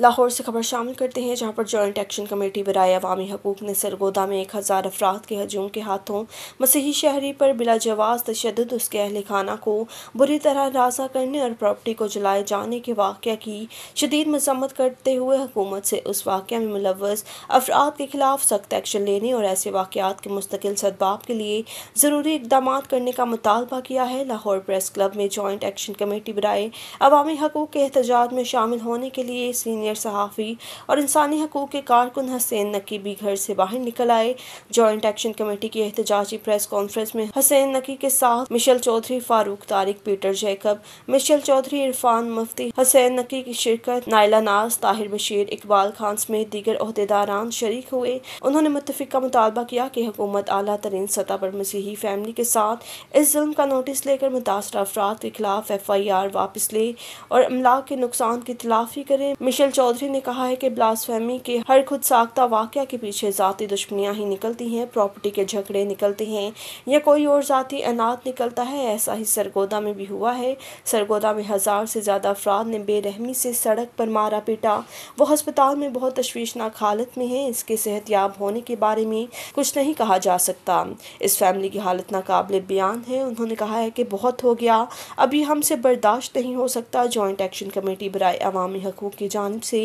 लाहौर से खबर शामिल करते हैं जहां पर जॉइंट एक्शन कमेटी बरए अवामी हकूक ने सरगोदा में एक हज़ार अफराद के हजूम के हाथों मसीही शहरी पर बिला जवाज़ तशद उसके अहल खाना को बुरी तरह राजा करने और प्रॉपर्टी को जलाए जाने के वाक़ की शदीद मजम्मत करते हुए हुकूमत से उस वाक़ में मुलवस अफराद के खिलाफ सख्त एक्शन लेने और ऐसे वाक़ात के मुस्तकिल सदबाब के लिए ज़रूरी इकदाम करने का मुतालबा किया है लाहौर प्रेस क्लब में जॉइंट एक्शन कमेटी बरए अवामी हकूक के एहतजाज में शामिल होने के लिए सीनियर सीनियर सहाफ़ी और इंसानी हकूक़ के कारकुन हसैन नकी भी घर से बाहर निकल आए जॉइंट एक्शन कमेटी की एहतजाजी प्रेस कॉन्फ्रेंस में हसैन नकी के साथ मिशल चौधरी फारूक तारिक पीटर जैकब मिशल चौधरी इरफान मुफ्ती हसैन नकी की शिरकत नायला नाज ताहिर बशीर इकबाल खान समेत दीगर अहदेदारान शरीक हुए उन्होंने मुतफिक का मुतालबा किया कि हुकूमत अली तरीन सतह पर मसीही फैमिली के साथ इस जुल्म का नोटिस लेकर मुतासर अफराद के खिलाफ एफ आई आर वापस ले और अमलाक के नुकसान की तलाफी करें मिशल चौधरी ने कहा है कि ब्लास्फेमी के हर खुद साख्ता वाक़ के पीछे ज़ाती दुश्मनियाँ ही निकलती हैं प्रॉपर्टी के झगड़े निकलते हैं या कोई और ज़ाती अनाथ निकलता है ऐसा ही सरगोदा में भी हुआ है सरगोदा में हज़ार से ज़्यादा अफराद ने बेरहमी से सड़क पर मारा पीटा वो हस्पताल में बहुत तश्वीशनाक हालत में है इसके सेहत याब होने के बारे में कुछ नहीं कहा जा सकता इस फैमिली की हालत नाकबिल बयान है उन्होंने कहा है कि बहुत हो गया अभी हमसे बर्दाश्त नहीं हो सकता जॉइंट एक्शन कमेटी बरए अवामी हकूक़ की जानब से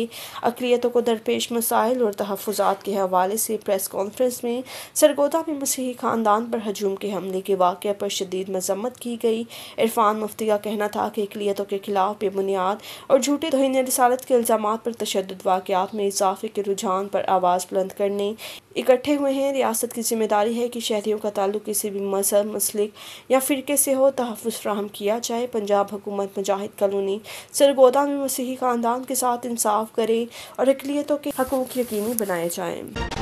अकलीतों को दरपेश मसाइल और तहफात के हवाले से प्रेस कॉन्फ्रेंस में सरगोदा में मसीही ख़ानदान पर हजूम के हमले के वाक़े पर शदीद मजम्मत की गई इरफान मुफ्ती का कहना था कि अकलीतों के खिलाफ बेबुनियाद और झूठे धोने रसालत के इल्ज़ाम पर तशद वाक़ात में इजाफे के रुझान पर आवाज़ बुलंद करने इकट्ठे हुए हैं रियासत की जिम्मेदारी है कि शहरीों का ताल्लुक किसी भी मजहब मसलिक या फ़िरके से हो तहफ़ फ्राहम किया जाए पंजाब हुकूमत मुजाहिद कलोनी सरगोदा में मसीही ख़ानदान के साथ इंसान इंसाफ करें और अकलीतों के हकूक़ यकीनी बनाए जाएँ